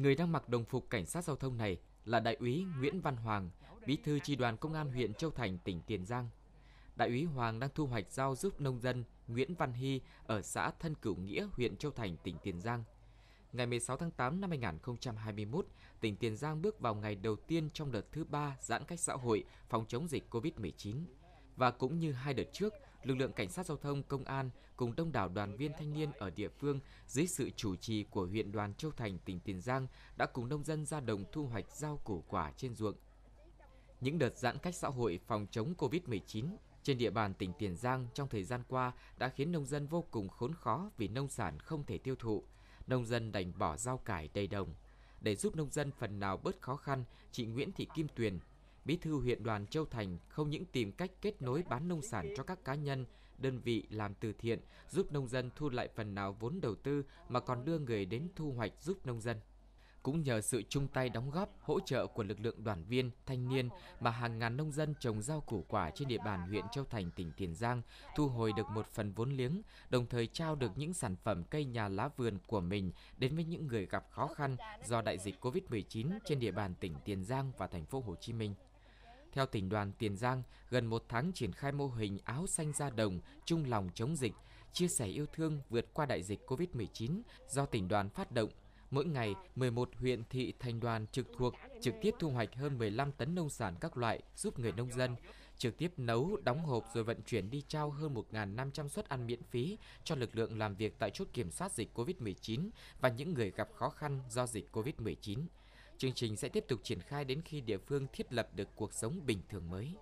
Người đang mặc đồng phục cảnh sát giao thông này là Đại úy Nguyễn Văn Hoàng, bí thư tri đoàn công an huyện Châu Thành, tỉnh Tiền Giang. Đại úy Hoàng đang thu hoạch rau giúp nông dân Nguyễn Văn Hy ở xã Thân Cửu Nghĩa, huyện Châu Thành, tỉnh Tiền Giang. Ngày 16 tháng 8 năm 2021, tỉnh Tiền Giang bước vào ngày đầu tiên trong đợt thứ ba giãn cách xã hội phòng chống dịch COVID-19. Và cũng như hai đợt trước, lực lượng cảnh sát giao thông công an cùng đông đảo đoàn viên thanh niên ở địa phương dưới sự chủ trì của huyện đoàn Châu Thành tỉnh Tiền Giang đã cùng nông dân ra đồng thu hoạch rau củ quả trên ruộng. Những đợt giãn cách xã hội phòng chống Covid-19 trên địa bàn tỉnh Tiền Giang trong thời gian qua đã khiến nông dân vô cùng khốn khó vì nông sản không thể tiêu thụ. Nông dân đành bỏ rau cải đầy đồng. Để giúp nông dân phần nào bớt khó khăn, chị Nguyễn Thị Kim Tuyền, Bí thư huyện đoàn Châu Thành không những tìm cách kết nối bán nông sản cho các cá nhân, đơn vị làm từ thiện, giúp nông dân thu lại phần nào vốn đầu tư mà còn đưa người đến thu hoạch giúp nông dân. Cũng nhờ sự chung tay đóng góp, hỗ trợ của lực lượng đoàn viên, thanh niên mà hàng ngàn nông dân trồng rau củ quả trên địa bàn huyện Châu Thành, tỉnh Tiền Giang thu hồi được một phần vốn liếng, đồng thời trao được những sản phẩm cây nhà lá vườn của mình đến với những người gặp khó khăn do đại dịch Covid-19 trên địa bàn tỉnh Tiền Giang và thành phố Hồ Chí Minh. Theo tỉnh đoàn Tiền Giang, gần một tháng triển khai mô hình áo xanh da đồng, chung lòng chống dịch, chia sẻ yêu thương vượt qua đại dịch COVID-19 do tỉnh đoàn phát động. Mỗi ngày, 11 huyện thị thành đoàn trực thuộc trực tiếp thu hoạch hơn 15 tấn nông sản các loại giúp người nông dân, trực tiếp nấu, đóng hộp rồi vận chuyển đi trao hơn 1.500 suất ăn miễn phí cho lực lượng làm việc tại chốt kiểm soát dịch COVID-19 và những người gặp khó khăn do dịch COVID-19. Chương trình sẽ tiếp tục triển khai đến khi địa phương thiết lập được cuộc sống bình thường mới.